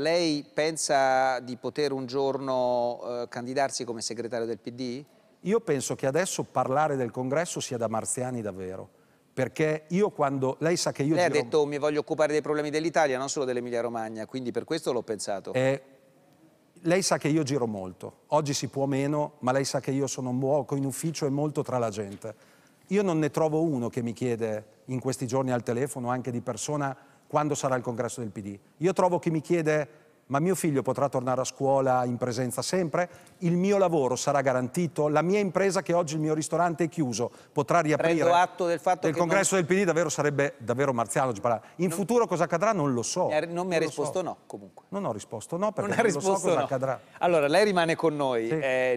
Lei pensa di poter un giorno eh, candidarsi come segretario del PD? Io penso che adesso parlare del congresso sia da marziani davvero. Perché io quando... Lei sa che io... Lei ha detto Rom... mi voglio occupare dei problemi dell'Italia, non solo dell'Emilia Romagna, quindi per questo l'ho pensato. Eh, lei sa che io giro molto. Oggi si può meno, ma lei sa che io sono molto in ufficio e molto tra la gente. Io non ne trovo uno che mi chiede in questi giorni al telefono, anche di persona quando sarà il congresso del PD. Io trovo chi mi chiede ma mio figlio potrà tornare a scuola in presenza sempre, il mio lavoro sarà garantito, la mia impresa che oggi il mio ristorante è chiuso potrà riaprire. Prendo atto del fatto del che... Il congresso non... del PD davvero sarebbe davvero marziale marziano. In non... futuro cosa accadrà non lo so. Eh, non mi ha risposto so. no comunque. Non ho risposto no perché non, non so cosa no. accadrà. Allora lei rimane con noi. Sì. Eh...